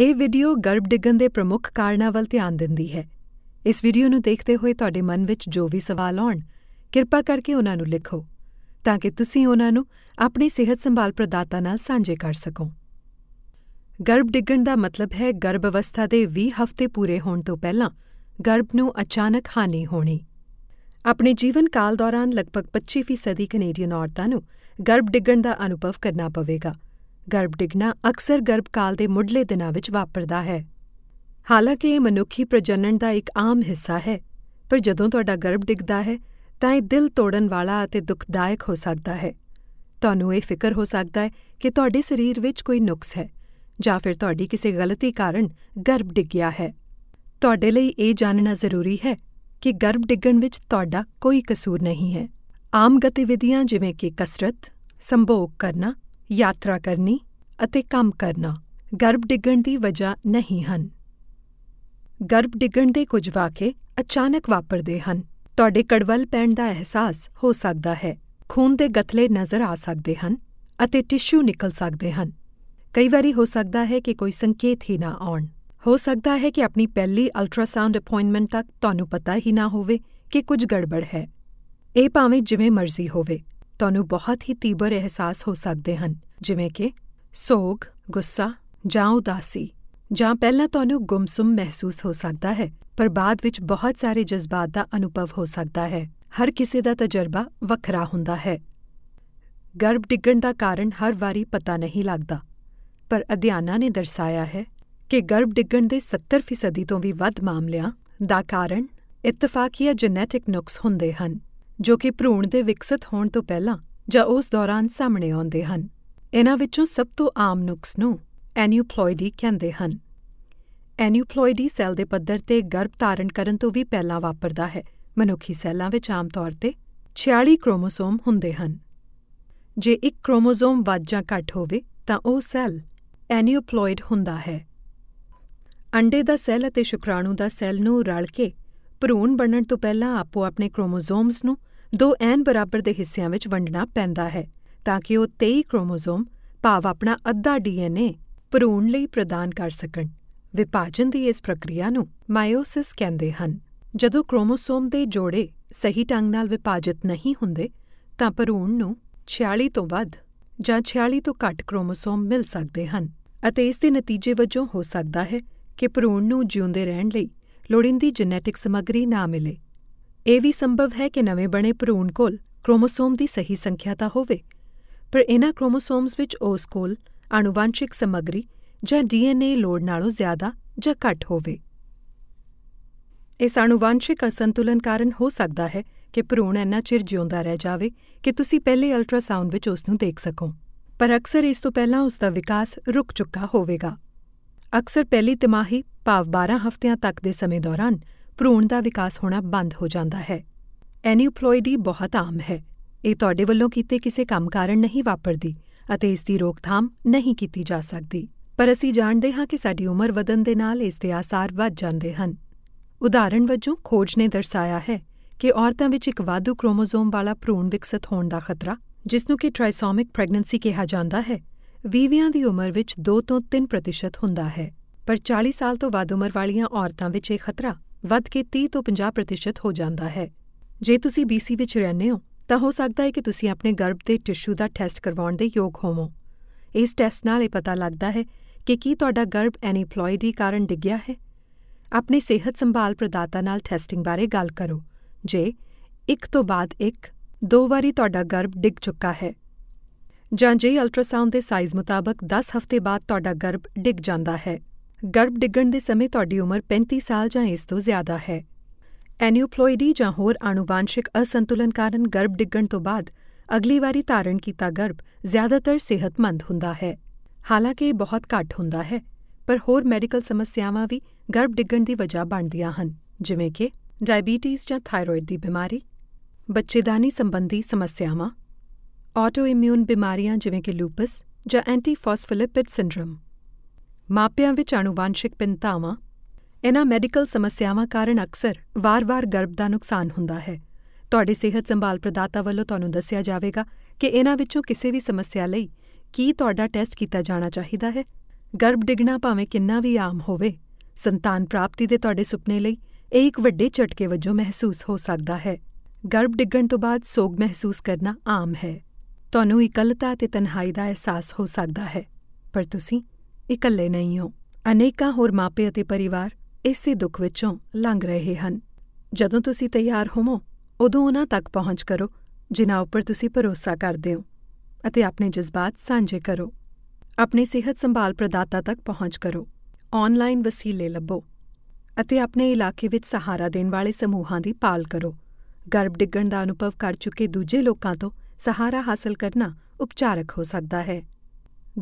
ਇਹ ਵੀਡੀਓ ਗਰਭ ਡਿੱਗਣ ਦੇ ਪ੍ਰਮੁੱਖ ਕਾਰਨਾਂ ਵੱਲ ਧਿਆਨ ਦਿੰਦੀ ਹੈ ਇਸ ਵੀਡੀਓ ਨੂੰ ਦੇਖਦੇ ਹੋਏ ਤੁਹਾਡੇ ਮਨ ਵਿੱਚ ਜੋ ਵੀ ਸਵਾਲ ਆਉਣ ਕਿਰਪਾ ਕਰਕੇ ਉਹਨਾਂ ਨੂੰ ਲਿਖੋ ਤਾਂ ਕਿ ਤੁਸੀਂ ਉਹਨਾਂ ਨੂੰ ਆਪਣੇ ਸਿਹਤ ਸੰਭਾਲ ਪ੍ਰਦਾਤਾ ਨਾਲ ਸਾਂਝੇ ਕਰ ਸਕੋ ਗਰਭ ਡਿੱਗਣ ਦਾ ਮਤਲਬ ਹੈ ਗਰਭ ਅਵਸਥਾ ਦੇ 20 ਹਫ਼ਤੇ ਪੂਰੇ ਹੋਣ ਤੋਂ ਪਹਿਲਾਂ ਗਰਭ ਨੂੰ ਅਚਾਨਕ ਹਾਨੀ ਹੋਣੀ ਆਪਣੇ ਜੀਵਨ ਕਾਲ ਦੌਰਾਨ ਲਗਭਗ 25% ਕੈਨੇਡੀਅਨ ਔਰਤਾਂ ਨੂੰ ਗਰਭ ਡਿੱਗਣ ਦਾ ਅਨੁਭਵ ਕਰਨਾ ਪਵੇਗਾ ਗਰਭ ਡਿੱਗਣਾ ਅਕਸਰ ਗਰਭਕਾਲ ਦੇ ਮੁੱਢਲੇ ਦਿਨਾਂ ਵਿੱਚ ਵਾਪਰਦਾ ਹੈ। ਹਾਲਾਂਕਿ ਇਹ ਮਨੁੱਖੀ ਪ੍ਰਜਨਨ ਦਾ ਇੱਕ ਆਮ ਹਿੱਸਾ ਹੈ, ਪਰ ਜਦੋਂ ਤੁਹਾਡਾ ਗਰਭ ਡਿੱਗਦਾ ਹੈ ਤਾਂ ਇਹ ਦਿਲ ਤੋੜਨ ਵਾਲਾ ਅਤੇ ਦੁਖਦਾਇਕ ਹੋ ਸਕਦਾ ਹੈ। ਤੁਹਾਨੂੰ ਇਹ ਫਿਕਰ ਹੋ ਸਕਦਾ ਹੈ ਕਿ ਤੁਹਾਡੇ ਸਰੀਰ ਵਿੱਚ ਕੋਈ ਨੁਕਸ ਹੈ ਜਾਂ ਫਿਰ ਤੁਹਾਡੀ ਕਿਸੇ ਗਲਤੀ ਕਾਰਨ ਗਰਭ ਡਿੱਗ ਗਿਆ ਹੈ। ਤੁਹਾਡੇ ਲਈ ਇਹ ਜਾਣਨਾ ਜ਼ਰੂਰੀ ਹੈ ਕਿ ਗਰਭ ਡਿੱਗਣ ਵਿੱਚ ਤੁਹਾਡਾ ਕੋਈ ਕਸੂਰ ਨਹੀਂ ਹੈ। ਆਮ ਗਤੀਵਿਧੀਆਂ ਜਿਵੇਂ ਕਿ ਕਸਰਤ, ਸੰਭੋਗ ਕਰਨਾ ਯਾਤਰਾ ਕਰਨੀ ਅਤੇ ਕੰਮ ਕਰਨਾ ਗਰਭ ਡਿੱਗਣ ਦੀ ਵਜ੍ਹਾ ਨਹੀਂ ਹਨ। ਗਰਭ ਡਿੱਗਣ ਦੇ ਕੁਝ ਵਾਕੇ ਅਚਾਨਕ ਵਾਪਰਦੇ ਹਨ। ਤੁਹਾਡੇ ਕੜਵਲ ਪੈਣ ਦਾ ਅਹਿਸਾਸ ਹੋ ਸਕਦਾ ਹੈ, ਖੂਨ ਦੇ ਗਤਲੇ ਨਜ਼ਰ ਆ ਸਕਦੇ ਹਨ ਅਤੇ ਟਿਸ਼ੂ ਨਿਕਲ ਸਕਦੇ ਹਨ। ਕਈ ਵਾਰੀ ਹੋ ਸਕਦਾ ਹੈ ਕਿ ਕੋਈ ਸੰਕੇਤ ਹੀ ਨਾ ਆਉਣ। ਹੋ ਸਕਦਾ ਹੈ ਕਿ ਆਪਣੀ ਪਹਿਲੀ ਅਲਟਰਾਸਾਊਂਡ ਅਪਾਇੰਟਮੈਂਟ ਤੱਕ ਤੁਹਾਨੂੰ ਪਤਾ ਹੀ ਨਾ ਹੋਵੇ ਕਿ ਕੁਝ ਗੜਬੜ ਹੈ। ਇਹ ਭਾਵੇਂ ਜਿਵੇਂ ਮਰਜ਼ੀ ਹੋਵੇ, ਤੁਹਾਨੂੰ ਬਹੁਤ ਹੀ ਤੀਬਰ ਅਹਿਸਾਸ ਹੋ ਸਕਦੇ ਹਨ ਜਿਵੇਂ ਕਿ ਸੋਗ, ਗੁੱਸਾ ਜਾਂ ਉਦਾਸੀ ਜਾਂ ਪਹਿਲਾਂ ਤੁਹਾਨੂੰ ਗੁੰਮਸਮ ਮਹਿਸੂਸ ਹੋ ਸਕਦਾ ਹੈ ਪਰ ਬਾਅਦ ਵਿੱਚ ਬਹੁਤ ਸਾਰੇ ਜਜ਼ਬਾਤ ਦਾ ਅਨੁਭਵ ਹੋ ਸਕਦਾ ਹੈ ਹਰ ਕਿਸੇ ਦਾ ਤਜਰਬਾ ਵੱਖਰਾ ਹੁੰਦਾ ਹੈ ਗਰਭ ਡਿੱਗਣ ਦਾ ਕਾਰਨ ਹਰ ਵਾਰੀ ਪਤਾ ਨਹੀਂ ਲੱਗਦਾ ਪਰ ਅਧਿਐਨਾਂ ਨੇ ਦਰਸਾਇਆ ਹੈ ਕਿ ਗਰਭ ਡਿੱਗਣ ਦੇ 70% ਤੋਂ ਵੀ ਵੱਧ ਮਾਮਲਿਆਂ ਦਾ ਕਾਰਨ ਇਤਫਾਕੀਆ ਜੈਨੇਟਿਕ ਨੁਕਸ ਹੁੰਦੇ ਹਨ ਜੋ ਕਿ ਭ੍ਰੂਣ ਦੇ ਵਿਕਸਿਤ ਹੋਣ ਤੋਂ ਪਹਿਲਾਂ ਜਾਂ ਉਸ ਦੌਰਾਨ ਸਾਹਮਣੇ ਆਉਂਦੇ ਹਨ। ਇਹਨਾਂ ਵਿੱਚੋਂ ਸਭ ਤੋਂ ਆਮ ਨੁਕਸ ਨੂੰ ਐਨਿਊਪਲੋਇਡੀ ਕਹਿੰਦੇ ਹਨ। ਐਨਿਊਪਲੋਇਡੀ ਸੈੱਲ ਦੇ ਪੱਧਰ ਤੇ ਗਰਭ ਧਾਰਨ ਕਰਨ ਤੋਂ ਵੀ ਪਹਿਲਾਂ ਵਾਪਰਦਾ ਹੈ। ਮਨੁੱਖੀ ਸੈੱਲਾਂ ਵਿੱਚ ਆਮ ਤੌਰ ਤੇ 46 ਕ੍ਰੋਮੋਸੋਮ ਹੁੰਦੇ ਹਨ। ਜੇ ਇੱਕ ਕ੍ਰੋਮੋਸੋਮ ਵੱਧ ਜਾਂ ਘੱਟ ਹੋਵੇ ਤਾਂ ਉਹ ਸੈੱਲ ਐਨਿਊਪਲੋਇਡ ਹੁੰਦਾ ਹੈ। ਅੰਡੇ ਦਾ ਸੈੱਲ ਅਤੇ ਸ਼ੁਕਰਾਣੂ ਦਾ ਸੈੱਲ ਨੂੰ ਰਲ ਕੇ ਭਰੂਣ ਬਣਨ ਤੋਂ ਪਹਿਲਾਂ ਆਪੋ ਆਪਣੇ ਕ੍ਰੋਮੋਸੋਮਸ ਨੂੰ ਦੋ ਐਨ ਬਰਾਬਰ ਦੇ ਹਿੱਸਿਆਂ ਵਿੱਚ ਵੰਡਣਾ ਪੈਂਦਾ ਹੈ ਤਾਂ ਕਿ ਉਹ 23 ਕ੍ਰੋਮੋਸੋਮ ਭਾਵ ਆਪਣਾ ਅੱਧਾ ਡੀਐਨਏ ਭਰੂਣ ਲਈ ਪ੍ਰਦਾਨ ਕਰ ਸਕਣ ਵਿਭਾਜਨ ਦੀ ਇਸ ਪ੍ਰਕਿਰਿਆ ਨੂੰ ਮਾਇਓਸਿਸ ਕਹਿੰਦੇ ਹਨ ਜਦੋਂ ਕ੍ਰੋਮੋਸੋਮ ਦੇ ਜੋੜੇ ਸਹੀ ਢੰਗ ਨਾਲ ਵਿਭਾਜਿਤ ਨਹੀਂ ਹੁੰਦੇ ਤਾਂ ਭਰੂਣ ਨੂੰ 46 ਤੋਂ ਵੱਧ ਜਾਂ 46 ਤੋਂ ਘੱਟ ਕ੍ਰੋਮੋਸੋਮ ਮਿਲ ਸਕਦੇ ਹਨ ਅਤੇ ਇਸ ਦੇ ਨਤੀਜੇ ਵਜੋਂ ਹੋ ਸਕਦਾ ਹੈ ਕਿ ਭਰੂਣ ਨੂੰ ਜਿਉਂਦੇ ਰਹਿਣ ਲਈ ਲੋੜੀਂਦੀ ਜੈਨੇਟਿਕ ਸਮੱਗਰੀ ਨਾ ਮਿਲੇ ਇਹ ਵੀ ਸੰਭਵ ਹੈ ਕਿ ਨਵੇਂ ਬਣੇ ਭਰੂਣ ਕੋਲ ਕ੍ਰੋਮੋਸੋਮ ਦੀ ਸਹੀ ਸੰਖਿਆ ਤਾਂ ਹੋਵੇ ਪਰ ਇਹਨਾਂ ਕ੍ਰੋਮੋਸੋਮਸ ਵਿੱਚ ਉਸ ਕੋਲ ਆਣੁਵੰਸ਼ਿਕ ਸਮੱਗਰੀ ਜਾਂ ਡੀਐਨਏ ਲੋੜ ਨਾਲੋਂ ਜ਼ਿਆਦਾ ਜਾਂ ਘੱਟ ਹੋਵੇ ਇਸ ਆਣੁਵੰਸ਼ਿਕ ਅਸੰਤੁਲਨ ਕਾਰਨ ਹੋ ਸਕਦਾ ਹੈ ਕਿ ਭਰੂਣ ਇੰਨਾ ਚਿਰ ਜਿਉਂਦਾ ਰਹਿ ਜਾਵੇ ਕਿ ਤੁਸੀਂ ਪਹਿਲੇ ਅਲਟਰਾਸਾਊਂਡ ਵਿੱਚ ਉਸ ਨੂੰ ਦੇਖ ਸਕੋ ਪਰ ਅਕਸਰ ਇਸ ਤੋਂ ਪਹਿਲਾਂ ਉਸ ਦਾ ਵਿਕਾਸ ਰੁਕ ਚੁੱਕਾ ਹੋਵੇਗਾ ਅਕਸਰ ਪਹਿਲੀ ਤਿਮਾਹੀ ਭਾਵ 12 ਹਫ਼ਤਿਆਂ ਤੱਕ ਦੇ ਸਮੇਂ ਦੌਰਾਨ ਭ੍ਰੂਣ ਦਾ ਵਿਕਾਸ ਹੋਣਾ ਬੰਦ ਹੋ ਜਾਂਦਾ ਹੈ ਐਨਿਊਪਲੋਇਡੀ ਬਹੁਤ ਆਮ ਹੈ ਇਹ ਤੁਹਾਡੇ ਵੱਲੋਂ ਕੀਤੇ ਕਿਸੇ ਕੰਮ ਕਾਰਨ ਨਹੀਂ ਵਾਪਰਦੀ ਅਤੇ ਇਸ ਦੀ ਰੋਕਥਾਮ ਨਹੀਂ ਕੀਤੀ ਜਾ ਸਕਦੀ ਪਰ ਅਸੀਂ ਜਾਣਦੇ ਹਾਂ ਕਿ ਸਾਡੀ ਉਮਰ ਵਧਣ ਦੇ ਨਾਲ ਇਸ ਦੇ ਆਸਾਰ ਵੱਧ ਜਾਂਦੇ ਹਨ ਉਦਾਹਰਣ ਵਜੋਂ ਖੋਜ ਨੇ ਦਰਸਾਇਆ ਹੈ ਕਿ ਔਰਤਾਂ ਵਿੱਚ ਇੱਕ ਵਾਧੂ ਕ੍ਰੋਮੋਸੋਮ ਵਾਲਾ ਭ੍ਰੂਣ ਵਿਕਸਿਤ ਹੋਣ ਦਾ ਖਤਰਾ ਜਿਸ ਨੂੰ ਕਿ ਟ੍ਰਾਈਸੋਮਿਕ ਪ੍ਰੈਗਨੈਂਸੀ ਕਿਹਾ ਜਾਂਦਾ ਹੈ ਵੀਵਿਆਂ ਦੀ ਉਮਰ ਵਿੱਚ 2 ਤੋਂ 3% ਹੁੰਦਾ ਹੈ ਪਰ 40 ਸਾਲ ਤੋਂ ਵੱਧ ਉਮਰ ਵਾਲੀਆਂ ਔਰਤਾਂ ਵਿੱਚ ਇਹ ਖਤਰਾ ਵੱਧ ਕੇ 30 ਤੋਂ 50% ਹੋ ਜਾਂਦਾ ਹੈ ਜੇ ਤੁਸੀਂ BC ਵਿੱਚ ਰਹਿੰਦੇ ਹੋ ਤਾਂ ਹੋ ਸਕਦਾ ਹੈ ਕਿ ਤੁਸੀਂ ਆਪਣੇ ਗਰਭ ਦੇ ਟਿਸ਼ੂ ਦਾ ਟੈਸਟ ਕਰਵਾਉਣ ਦੇ ਯੋਗ ਹੋਵੋ ਇਸ ਟੈਸਟ ਨਾਲ ਇਹ ਪਤਾ ਲੱਗਦਾ ਹੈ ਕਿ ਕੀ ਤੁਹਾਡਾ ਗਰਭ ਐਨੀਪਲੋਇਡੀ ਕਾਰਨ ਡਿੱਗਿਆ ਹੈ ਆਪਣੇ ਸਿਹਤ ਸੰਭਾਲ ਪ੍ਰਦਾਤਾ ਨਾਲ ਟੈਸਟਿੰਗ ਬਾਰੇ ਗੱਲ ਕਰੋ ਜੇ ਇੱਕ ਤੋਂ ਬਾਅਦ ਇੱਕ ਦੋ ਵਾਰੀ ਤੁਹਾਡਾ ਗਰਭ ਡਿੱਗ ਚੁੱਕਾ ਹੈ ਜਾਂ ਜੇ ਅਲਟਰਾਸਾਉਂਡ ਦੇ ਸਾਈਜ਼ ਮੁਤਾਬਕ 10 ਹਫ਼ਤੇ ਬਾਅਦ ਤੁਹਾਡਾ ਗਰਭ ਡਿੱਗ ਜਾਂਦਾ ਹੈ ਗਰਭ ਡਿੱਗਣ ਦੇ ਸਮੇਂ ਤੁਹਾਡੀ ਉਮਰ 35 ਸਾਲ ਜਾਂ ਇਸ ਤੋਂ ਜ਼ਿਆਦਾ ਹੈ। ਐਨਿਓਪਲੋਇਡੀ ਜਾਂ ਹੋਰ ਆਣੁਵਾਂਸ਼ਿਕ ਅਸੰਤੁਲਨ ਕਾਰਨ ਗਰਭ ਡਿੱਗਣ ਤੋਂ ਬਾਅਦ ਅਗਲੀ ਵਾਰੀ ਧਾਰਨ ਕੀਤਾ ਗਰਭ ਜ਼ਿਆਦਾਤਰ ਸਿਹਤਮੰਦ ਹੁੰਦਾ ਹੈ। ਹਾਲਾਂਕਿ ਇਹ ਬਹੁਤ ਘੱਟ ਹੁੰਦਾ ਹੈ, ਪਰ ਹੋਰ ਮੈਡੀਕਲ ਸਮੱਸਿਆਵਾਂ ਵੀ ਗਰਭ ਡਿੱਗਣ ਦੀ ਵਜ੍ਹਾ ਬਣਦੀਆਂ ਹਨ, ਜਿਵੇਂ ਕਿ ਡਾਇਬੀਟੀਜ਼ ਜਾਂ ਥਾਇਰੋਇਡ ਦੀ ਬਿਮਾਰੀ, ਬੱਚੇਦਾਨੀ ਸੰਬੰਧੀ ਸਮੱਸਿਆਵਾਂ, ਆਟੋਇਮਿਊਨ ਬਿਮਾਰੀਆਂ ਜਿਵੇਂ ਕਿ ਲੂਪਸ ਜਾਂ ਐਂਟੀਫਾਸਫੋਲਿਪਿਡ ਸਿੰਡਰੋਮ। ਮਾਪਿਆਂ ਵਿੱਚ ਆਣੁਵੰਸ਼ਿਕ ਪਿੰਤਾਵਾਂ ਇਹਨਾਂ ਮੈਡੀਕਲ ਸਮੱਸਿਆਵਾਂ ਕਾਰਨ ਅਕਸਰ ਵਾਰ-ਵਾਰ ਗਰਭ ਦਾ ਨੁਕਸਾਨ ਹੁੰਦਾ ਹੈ। ਤੁਹਾਡੇ ਸਿਹਤ ਸੰਭਾਲ ਪ੍ਰਦਾਤਾ ਵੱਲੋਂ ਤੁਹਾਨੂੰ ਦੱਸਿਆ ਜਾਵੇਗਾ ਕਿ ਇਹਨਾਂ ਵਿੱਚੋਂ ਕਿਸੇ ਵੀ ਸਮੱਸਿਆ ਲਈ ਕੀ ਤੁਹਾਡਾ ਟੈਸਟ ਕੀਤਾ ਜਾਣਾ ਚਾਹੀਦਾ ਹੈ। ਗਰਭ ਡਿੱਗਣਾ ਭਾਵੇਂ ਕਿੰਨਾ ਵੀ ਆਮ ਹੋਵੇ, ਸੰਤਾਨ ਪ੍ਰਾਪਤੀ ਦੇ ਤੁਹਾਡੇ ਸੁਪਨੇ ਲਈ ਇਹ ਇੱਕ ਵੱਡੇ ਝਟਕੇ ਵਜੋਂ ਮਹਿਸੂਸ ਹੋ ਸਕਦਾ ਹੈ। ਗਰਭ ਡਿੱਗਣ ਤੋਂ ਬਾਅਦ ਸੋਗ ਮਹਿਸੂਸ ਕਰਨਾ ਆਮ ਹੈ। ਤੁਹਾਨੂੰ ਇਕੱਲਤਾ ਤੇ ਤਨਹਾਈ ਦਾ ਅਹਿਸਾਸ ਹੋ ਸਕਦਾ ਹੈ, ਪਰ ਤੁਸੀਂ ਇਕੱਲੇ ਨਹੀਂ ਹੋ ਅਨੇਕਾਂ ਹੋਰ ਮਾਪੇ ਅਤੇ ਪਰਿਵਾਰ ਇਸੇ ਦੁੱਖ ਵਿੱਚੋਂ ਲੰਘ ਰਹੇ ਹਨ ਜਦੋਂ ਤੁਸੀਂ ਤਿਆਰ ਹੋਵੋ ਉਦੋਂ ਉਹਨਾਂ ਤੱਕ ਪਹੁੰਚ ਕਰੋ ਜਿਨ੍ਹਾਂ ਉੱਪਰ ਤੁਸੀਂ ਭਰੋਸਾ ਕਰਦੇ ਹੋ ਅਤੇ ਆਪਣੇ ਜਜ਼ਬਾਤ ਸਾਂਝੇ ਕਰੋ ਆਪਣੇ ਸਿਹਤ ਸੰਭਾਲ ਪ੍ਰਦਾਤਾ ਤੱਕ ਪਹੁੰਚ ਕਰੋ ਆਨਲਾਈਨ ਵਸੀਲੇ ਲੱਭੋ ਅਤੇ ਆਪਣੇ ਇਲਾਕੇ ਵਿੱਚ ਸਹਾਰਾ ਦੇਣ ਵਾਲੇ ਸਮੂਹਾਂ ਦੀ ਪਾਲ ਕਰੋ ਗਰਭ ਡਿੱਗਣ ਦਾ ਅਨੁਭਵ ਕਰ ਚੁੱਕੇ ਦੂਜੇ ਲੋਕਾਂ ਤੋਂ ਸਹਾਰਾ ਹਾਸਲ ਕਰਨਾ ਉਪਚਾਰਕ ਹੋ ਸਕਦਾ ਹੈ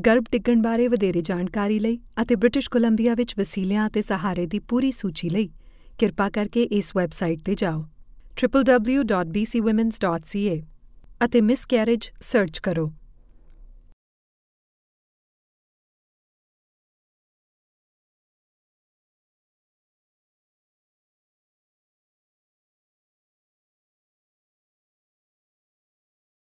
ਗਰਭ ਟਿਕਣ ਬਾਰੇ ਵਧੇਰੇ ਜਾਣਕਾਰੀ ਲਈ ਅਤੇ ਬ੍ਰਿਟਿਸ਼ ਕੋਲੰਬੀਆ ਵਿੱਚ ਵਸੀਲਿਆਂ ਅਤੇ ਸਹਾਰੇ ਦੀ ਪੂਰੀ ਸੂਚੀ ਲਈ ਕਿਰਪਾ ਕਰਕੇ ਇਸ ਵੈਬਸਾਈਟ ਤੇ ਜਾਓ www.bcwomen's.ca ਅਤੇ ਮਿਸਕੈਰੇਜ ਸਰਚ ਕਰੋ